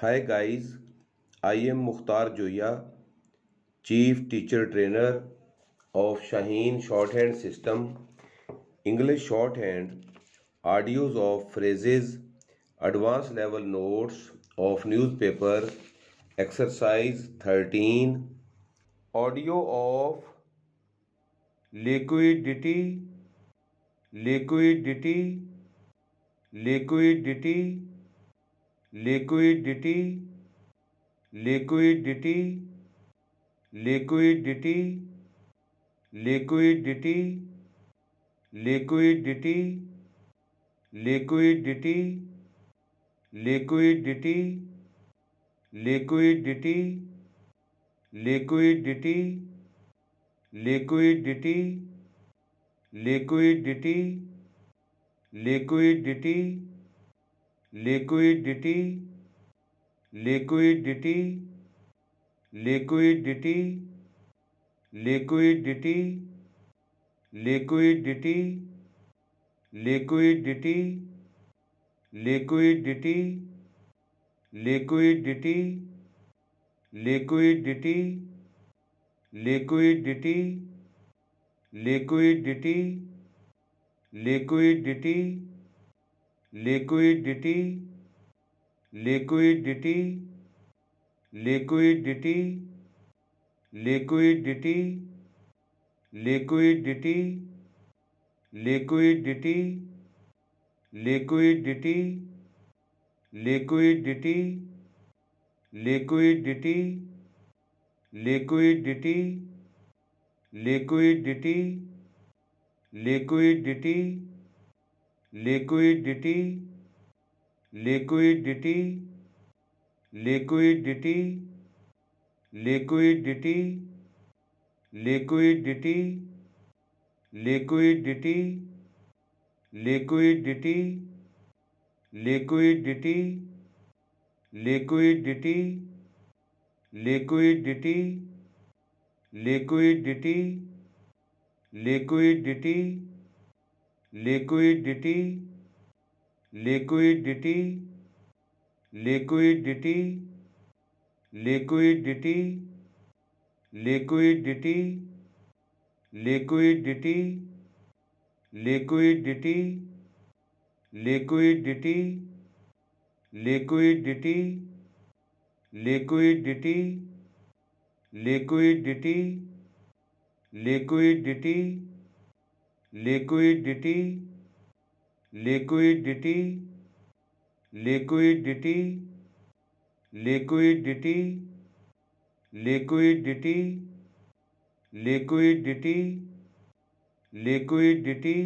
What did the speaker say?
hi guys I am Mukhtar Zoya chief teacher trainer of Shaheen shorthand system English shorthand audios of phrases advance level notes of newspaper exercise thirteen audio of liquidity liquidity liquidity liquidity liquidity liquidity liquidity liquidity liquidity liquidity liquidity liquidity liquidity liquidity liquidity liquidity liquidity liquidity liquidity liquidity liquidity liquidity liquidity liquidity liquidity liquidity liquidity liquidity liquidity liquidity liquidity liquidity liquidity liquidity liquidity liquidity liquidity liquidity liquidity liquidity liquidity liquidity liquidity liquidity liquidity liquidity liquidity liquidity liquidity liquidity liquidity liquidity liquidity liquidity liquidity liquidity liquidity liquidity liquidity liquidity liquidity liquidity liquidity liquidity liquidity liquidity liquidity liquidity liquidity liquidity